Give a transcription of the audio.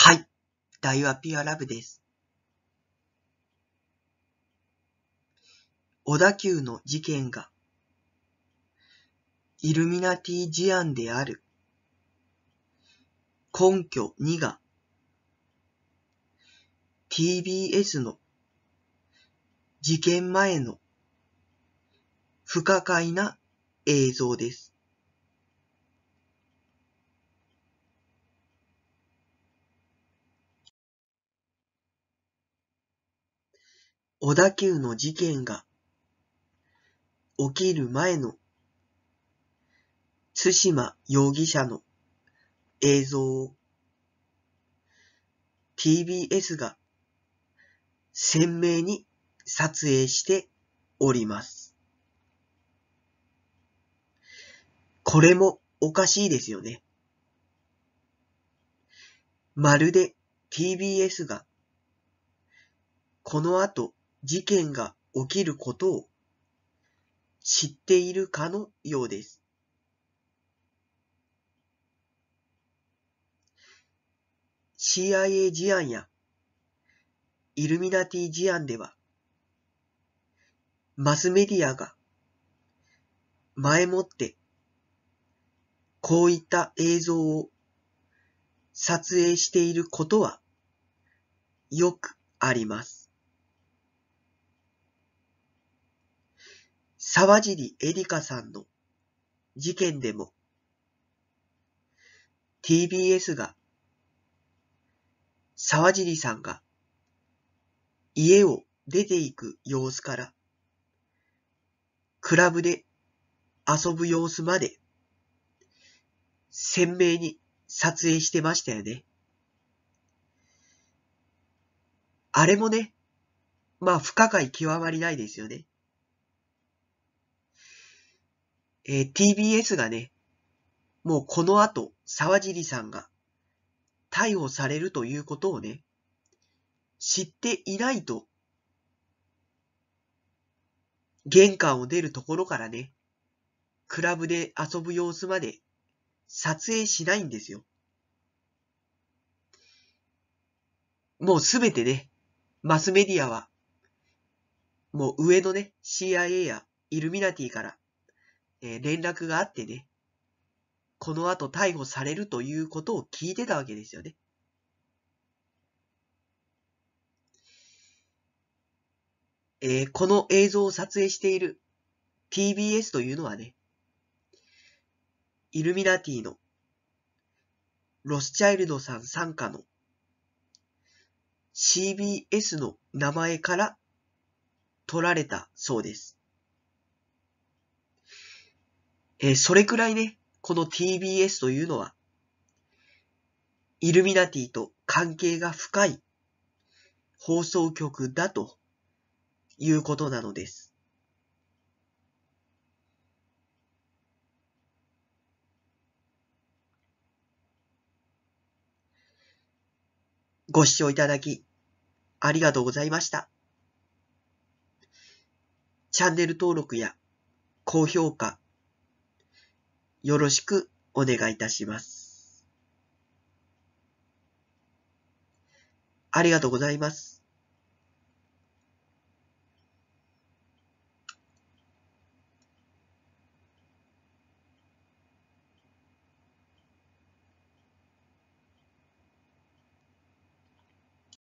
はい。大和ピュアラブです。小田急の事件が、イルミナティ事案である。根拠2が、TBS の事件前の不可解な映像です。小田急の事件が起きる前の津島容疑者の映像を TBS が鮮明に撮影しております。これもおかしいですよね。まるで TBS がこの後事件が起きることを知っているかのようです。CIA 事案やイルミナティ事案では、マスメディアが前もってこういった映像を撮影していることはよくあります。沢尻エリカさんの事件でも TBS が沢尻さんが家を出ていく様子からクラブで遊ぶ様子まで鮮明に撮影してましたよね。あれもね、まあ不可解極まりないですよね。えー、TBS がね、もうこの後、沢尻さんが逮捕されるということをね、知っていないと、玄関を出るところからね、クラブで遊ぶ様子まで撮影しないんですよ。もうすべてね、マスメディアは、もう上のね、CIA やイルミナティからえー、連絡があってね、この後逮捕されるということを聞いてたわけですよね。えー、この映像を撮影している TBS というのはね、イルミナティのロスチャイルドさん傘下の CBS の名前から取られたそうです。えー、それくらいね、この TBS というのは、イルミナティと関係が深い放送局だということなのです。ご視聴いただき、ありがとうございました。チャンネル登録や高評価、よろしくお願いいたします。ありがとうございます。